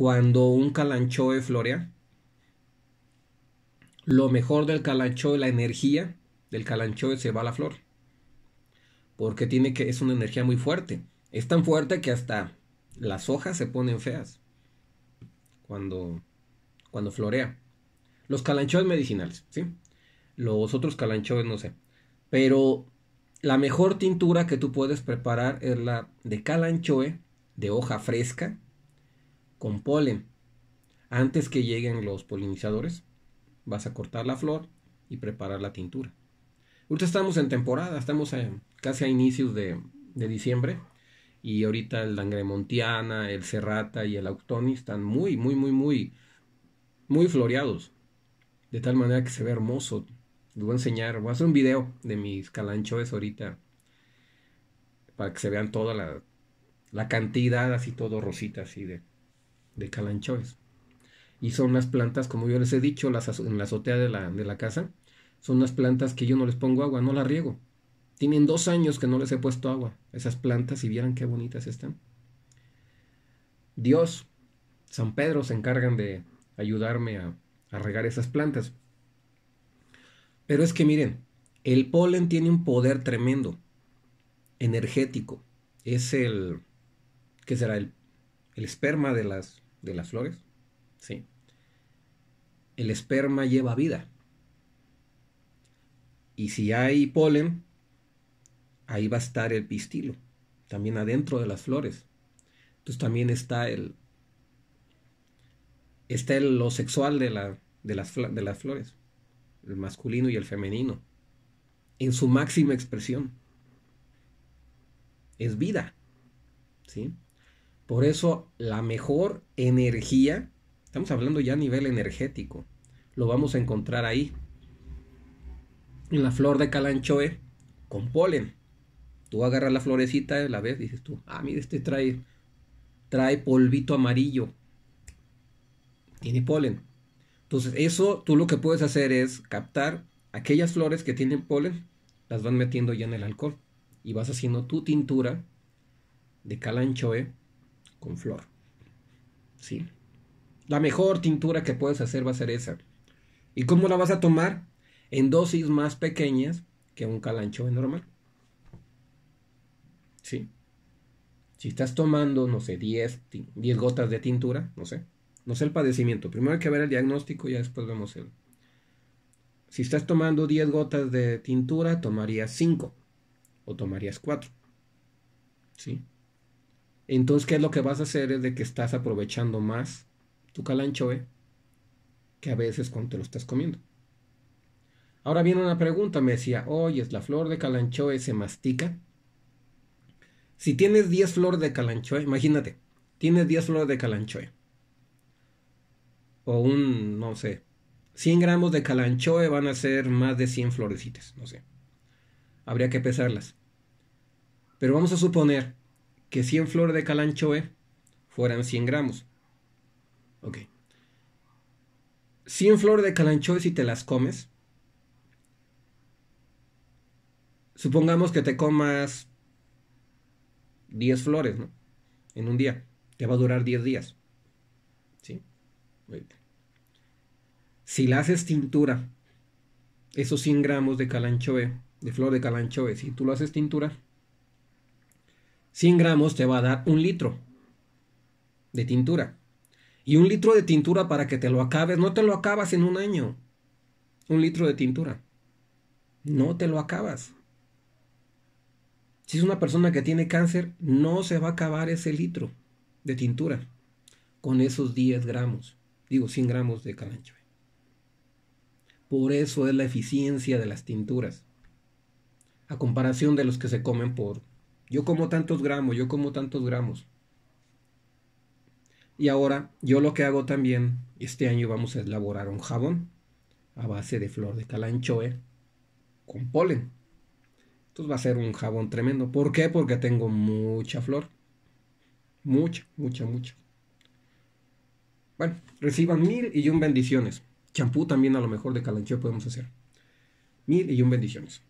cuando un calanchoe florea. Lo mejor del calanchoe, la energía del calanchoe se va a la flor. Porque tiene que, es una energía muy fuerte. Es tan fuerte que hasta las hojas se ponen feas cuando, cuando florea. Los calanchoes medicinales, ¿sí? Los otros calanchoes no sé. Pero la mejor tintura que tú puedes preparar es la de calanchoe de hoja fresca con polen. Antes que lleguen los polinizadores, vas a cortar la flor y preparar la tintura. Ahorita estamos en temporada, estamos casi a inicios de, diciembre y ahorita el langremontiana, el serrata y el autoni están muy, muy, muy, muy, muy floreados. De tal manera que se ve hermoso. Les voy a enseñar, voy a hacer un video de mis calanchoes ahorita para que se vean toda la, la cantidad así todo rosita así de de calanchoes. Y son las plantas, como yo les he dicho, las, en la azotea de la, casa, son unas plantas que yo no les pongo agua, no las riego. Tienen dos años que no les he puesto agua. Esas plantas, y vieran qué bonitas están. Dios, San Pedro se encargan de ayudarme a, regar esas plantas. Pero es que miren, el polen tiene un poder tremendo, energético. Es el, ¿qué será? el esperma de las, de las flores, ¿sí? El esperma lleva vida. Y si hay polen, ahí va a estar el pistilo, también adentro de las flores. Entonces también está el está el, lo sexual de, de, las, de las flores, el masculino y el femenino, en su máxima expresión. Es vida, ¿sí? Por eso la mejor energía, estamos hablando ya a nivel energético, lo vamos a encontrar ahí. En la flor de calanchoe con polen. Tú agarras la florecita, la ves, dices tú, ah, mira, este trae, trae polvito amarillo. Tiene polen. Entonces, eso tú lo que puedes hacer es captar aquellas flores que tienen polen, las van metiendo ya en el alcohol. Y vas haciendo tu tintura de calanchoe con flor. ¿Sí? La mejor tintura que puedes hacer va a ser esa. ¿Y cómo la vas a tomar? En dosis más pequeñas que un calancho normal. ¿Sí? Si estás tomando, no sé, 10, 10 gotas de tintura, no sé, no sé el padecimiento. Primero hay que ver el diagnóstico y después vemos el. Si estás tomando 10 gotas de tintura, tomarías 5 o tomarías 4. ¿Sí? Entonces, ¿qué es lo que vas a hacer? Es de que estás aprovechando más tu calanchoe que a veces cuando te lo estás comiendo. Ahora viene una pregunta, me decía, oye, ¿la flor de calanchoe se mastica? Si tienes 10 flores de calanchoe, imagínate, tienes 10 flores de calanchoe. O un, no sé, 100 gramos de calanchoe van a ser más de 100 florecitas, no sé. Habría que pesarlas. Pero vamos a suponer que 100 flores de calanchoe fueran 100 gramos. Ok. 100 flores de calanchoe si te las comes. Supongamos que te comas 10 flores, ¿no? En un día. Te va a durar 10 días. ¿Sí? Si le haces tintura, esos 100 gramos de calanchoe, de flor de calanchoe, si tú lo haces tintura, 100 gramos te va a dar un litro de tintura. Y un litro de tintura para que te lo acabes, no te lo acabas en un año. Un litro de tintura. No te lo acabas. Si es una persona que tiene cáncer, no se va a acabar ese litro de tintura con esos 10 gramos, digo 100 gramos de calanchoe. Por eso es la eficiencia de las tinturas, a comparación de los que se comen por yo como tantos gramos, yo como tantos gramos. Y ahora yo lo que hago también, este año vamos a elaborar un jabón a base de flor de calanchoe con polen. Entonces va a ser un jabón tremendo. ¿Por qué? Porque tengo mucha flor. Mucha, mucha, mucha. Bueno, reciban mil y un bendiciones. Champú también a lo mejor de calanchoe podemos hacer. Mil y un bendiciones.